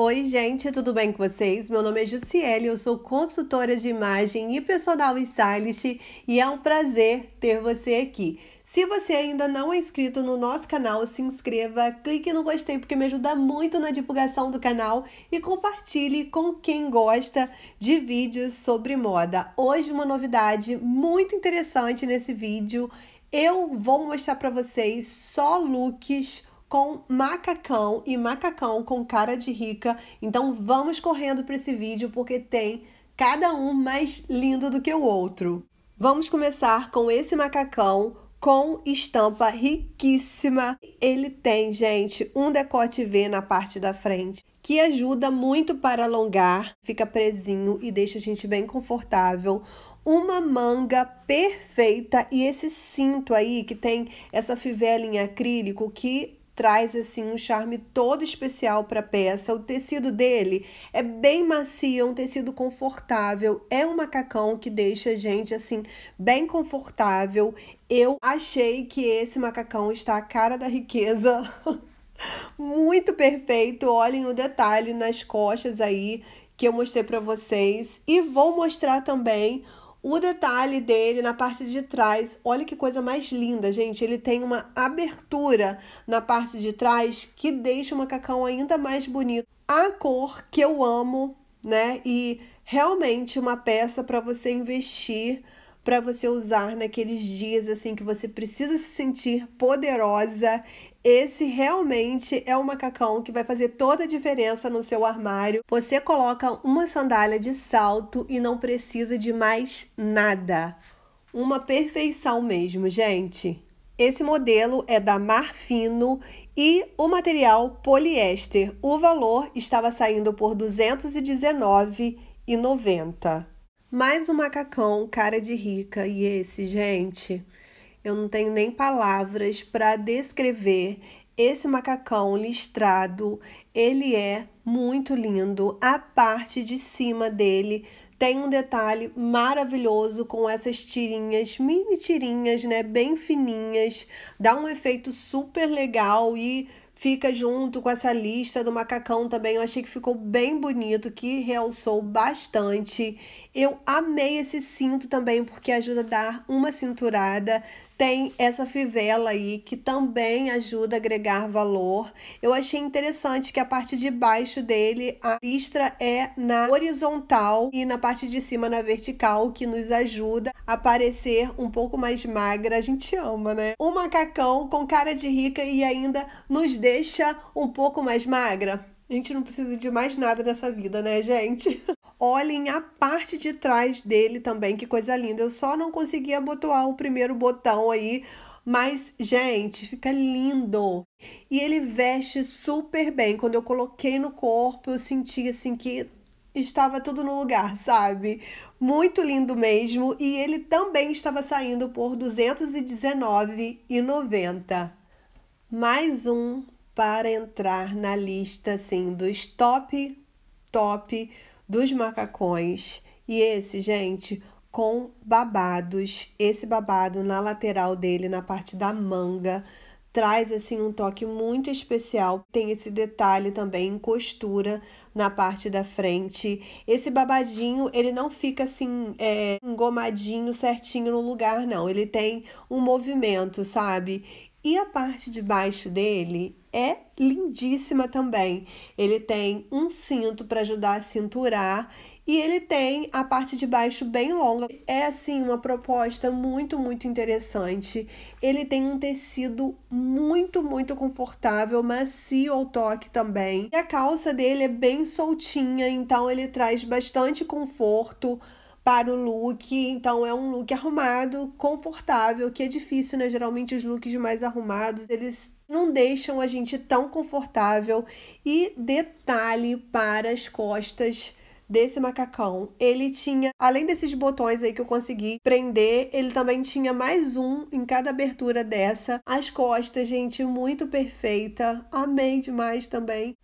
Oi, gente, tudo bem com vocês? Meu nome é Jussiele, eu sou consultora de imagem e personal stylist e é um prazer ter você aqui. Se você ainda não é inscrito no nosso canal, se inscreva, clique no gostei porque me ajuda muito na divulgação do canal e compartilhe com quem gosta de vídeos sobre moda. Hoje uma novidade muito interessante nesse vídeo. Eu vou mostrar para vocês só looks com macacão e macacão com cara de rica. Então vamos correndo para esse vídeo porque tem cada um mais lindo do que o outro. Vamos começar com esse macacão com estampa riquíssima. Ele tem, gente, um decote V na parte da frente, que ajuda muito para alongar, fica presinho e deixa a gente bem confortável. Uma manga perfeita e esse cinto aí que tem essa fivela em acrílico que traz assim um charme todo especial para a peça. O tecido dele é bem macio, é um tecido confortável, é um macacão que deixa a gente assim bem confortável. Eu achei que esse macacão está a cara da riqueza. Muito perfeito. Olhem o detalhe nas costas aí que eu mostrei para vocês e vou mostrar também o detalhe dele na parte de trás, olha que coisa mais linda, gente. Ele tem uma abertura na parte de trás que deixa o macacão ainda mais bonito. A cor que eu amo, né? E realmente uma peça para você investir para você usar naqueles dias assim que você precisa se sentir poderosa. Esse realmente é o um macacão que vai fazer toda a diferença no seu armário. Você coloca uma sandália de salto e não precisa de mais nada. Uma perfeição mesmo, gente. Esse modelo é da Marfino e o material poliéster. O valor estava saindo por R$ 219,90. Mais um macacão, cara de rica. E esse, gente, eu não tenho nem palavras para descrever esse macacão listrado. Ele é muito lindo. A parte de cima dele tem um detalhe maravilhoso com essas tirinhas, mini tirinhas, né? Bem fininhas. Dá um efeito super legal e fica junto com essa lista do macacão também. Eu achei que ficou bem bonito, que realçou bastante. Eu amei esse cinto também, porque ajuda a dar uma cinturada tem essa fivela aí que também ajuda a agregar valor. Eu achei interessante que a parte de baixo dele a listra é na horizontal e na parte de cima na vertical, que nos ajuda a parecer um pouco mais magra. A gente ama, né? Um macacão com cara de rica e ainda nos deixa um pouco mais magra. A gente não precisa de mais nada nessa vida, né, gente? olhem a parte de trás dele também, que coisa linda. Eu só não consegui abotoar o primeiro botão aí, mas, gente, fica lindo. E ele veste super bem. Quando eu coloquei no corpo, eu senti assim que estava tudo no lugar, sabe? Muito lindo mesmo. E ele também estava saindo por R$ 219,90. Mais um para entrar na lista, assim, dos top, top dos macacões. E esse, gente, com babados. Esse babado na lateral dele, na parte da manga, traz assim um toque muito especial. Tem esse detalhe também em costura na parte da frente. Esse babadinho, ele não fica assim é, engomadinho certinho no lugar, não. Ele tem um movimento, sabe? E a parte de baixo dele é lindíssima também. Ele tem um cinto para ajudar a cinturar e ele tem a parte de baixo bem longa. É assim uma proposta muito, muito interessante. Ele tem um tecido muito, muito confortável, macio ao toque também. E a calça dele é bem soltinha, então ele traz bastante conforto para o look. Então é um look arrumado, confortável, que é difícil, né? Geralmente os looks mais arrumados, eles não deixam a gente tão confortável. E detalhe para as costas desse macacão. Ele tinha, além desses botões aí que eu consegui prender, ele também tinha mais um em cada abertura dessa. As costas, gente, muito perfeita. Amei demais também.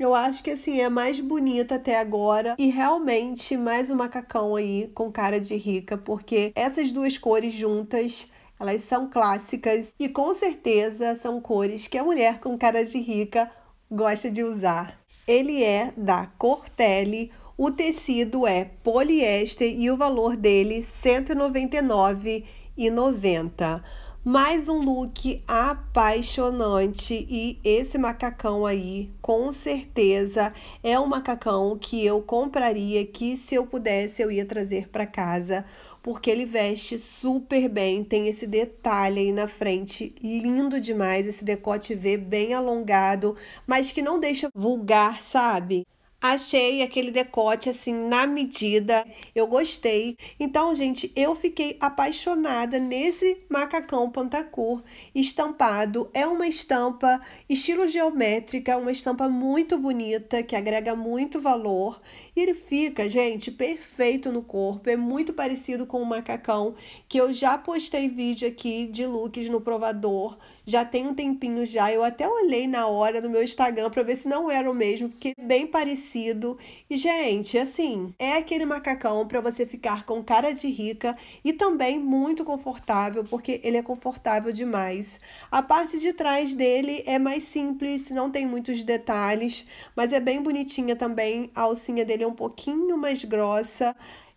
Eu acho que assim é mais bonita até agora e realmente mais um macacão aí com cara de rica, porque essas duas cores juntas elas são clássicas e com certeza são cores que a mulher com cara de rica gosta de usar. Ele é da Cortelli, o tecido é poliéster e o valor dele R$ 199,90. Mais um look apaixonante e esse macacão aí, com certeza, é um macacão que eu compraria, que se eu pudesse eu ia trazer para casa, porque ele veste super bem, tem esse detalhe aí na frente, lindo demais, esse decote V bem alongado, mas que não deixa vulgar, sabe? Achei aquele decote assim na medida, eu gostei. Então, gente, eu fiquei apaixonada nesse macacão pantacur estampado. É uma estampa estilo geométrica, uma estampa muito bonita que agrega muito valor ele fica, gente, perfeito no corpo. É muito parecido com o macacão, que eu já postei vídeo aqui de looks no provador. Já tem um tempinho já. Eu até olhei na hora no meu Instagram para ver se não era o mesmo, porque é bem parecido. E, gente, assim, é aquele macacão para você ficar com cara de rica e também muito confortável, porque ele é confortável demais. A parte de trás dele é mais simples, não tem muitos detalhes, mas é bem bonitinha também. A alcinha dele é um pouquinho mais grossa.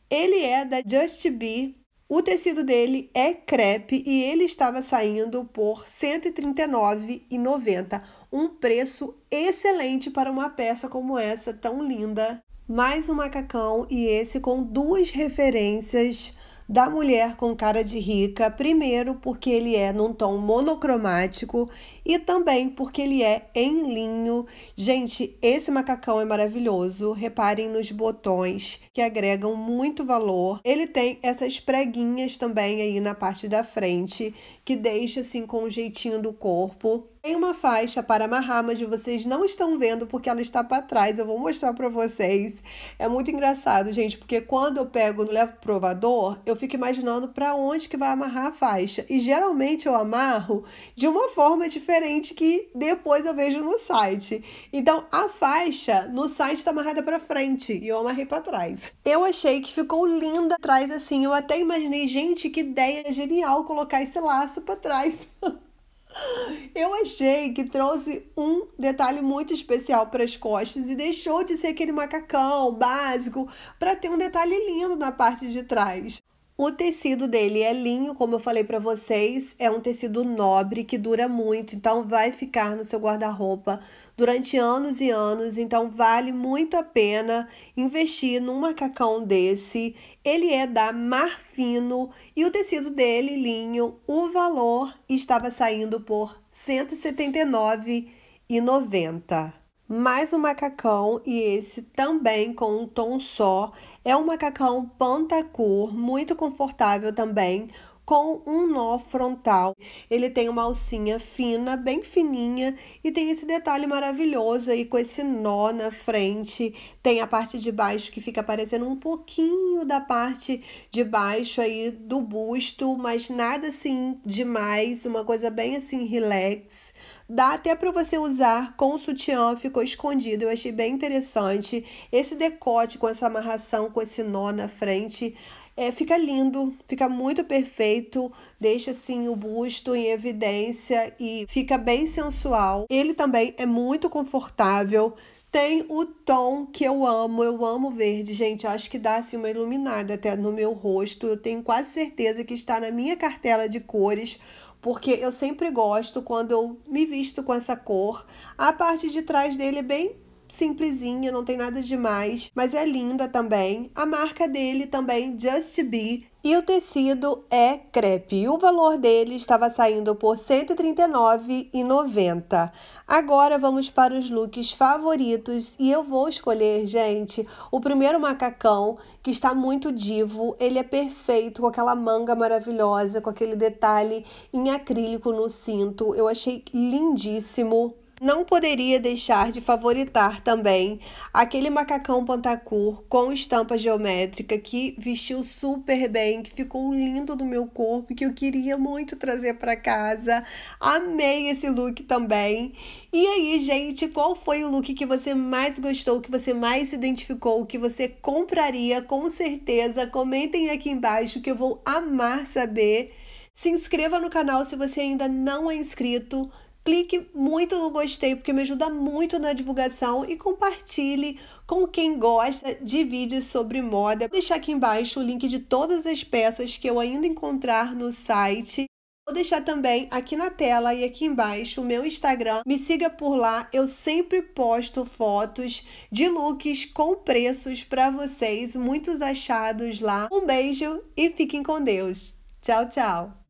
Ele é da Just Be. O tecido dele é crepe e ele estava saindo por R$ 139,90. Um preço excelente para uma peça como essa, tão linda. Mais um macacão e esse com duas referências da mulher com cara de rica, primeiro porque ele é num tom monocromático e também porque ele é em linho. Gente, esse macacão é maravilhoso. Reparem nos botões que agregam muito valor. Ele tem essas preguinhas também aí na parte da frente que deixa assim com o jeitinho do corpo. Tem uma faixa para amarrar, mas vocês não estão vendo porque ela está para trás. Eu vou mostrar para vocês. É muito engraçado, gente, porque quando eu pego, não levo provador, eu fico imaginando para onde que vai amarrar a faixa. E geralmente eu amarro de uma forma diferente que depois eu vejo no site. Então, a faixa no site está amarrada para frente e eu amarrei para trás. Eu achei que ficou linda atrás assim. Eu até imaginei, gente, que ideia genial colocar esse laço para trás. Eu achei que trouxe um detalhe muito especial para as costas e deixou de ser aquele macacão básico para ter um detalhe lindo na parte de trás. O tecido dele é linho, como eu falei para vocês, é um tecido nobre que dura muito, então vai ficar no seu guarda-roupa durante anos e anos, então vale muito a pena investir num macacão desse. Ele é da Marfino e o tecido dele, linho, o valor estava saindo por R$ 179,90 mais um macacão e esse também com um tom só. É um macacão pantacur, muito confortável também, com um nó frontal. Ele tem uma alcinha fina, bem fininha, e tem esse detalhe maravilhoso aí com esse nó na frente. Tem a parte de baixo que fica parecendo um pouquinho da parte de baixo aí do busto, mas nada assim demais, uma coisa bem assim relax. Dá até para você usar com o sutiã, ficou escondido. Eu achei bem interessante esse decote com essa amarração, com esse nó na frente é, fica lindo, fica muito perfeito, deixa assim o busto em evidência e fica bem sensual. Ele também é muito confortável, tem o tom que eu amo, eu amo verde, gente. Acho que dá assim uma iluminada até no meu rosto. Eu tenho quase certeza que está na minha cartela de cores, porque eu sempre gosto quando eu me visto com essa cor. A parte de trás dele é bem simplesinha, não tem nada demais, mas é linda também. A marca dele também, Just Be, e o tecido é crepe. o valor dele estava saindo por R$ 139,90. Agora vamos para os looks favoritos e eu vou escolher, gente, o primeiro macacão que está muito divo. Ele é perfeito com aquela manga maravilhosa, com aquele detalhe em acrílico no cinto. Eu achei lindíssimo. Não poderia deixar de favoritar também aquele macacão pantacur com estampa geométrica que vestiu super bem, que ficou lindo no meu corpo, que eu queria muito trazer para casa. Amei esse look também. E aí, gente, qual foi o look que você mais gostou, que você mais se identificou, que você compraria com certeza? Comentem aqui embaixo que eu vou amar saber. Se inscreva no canal se você ainda não é inscrito clique muito no gostei, porque me ajuda muito na divulgação e compartilhe com quem gosta de vídeos sobre moda. Vou deixar aqui embaixo o link de todas as peças que eu ainda encontrar no site. Vou deixar também aqui na tela e aqui embaixo o meu Instagram. Me siga por lá, eu sempre posto fotos de looks com preços para vocês, muitos achados lá. Um beijo e fiquem com Deus. Tchau, tchau.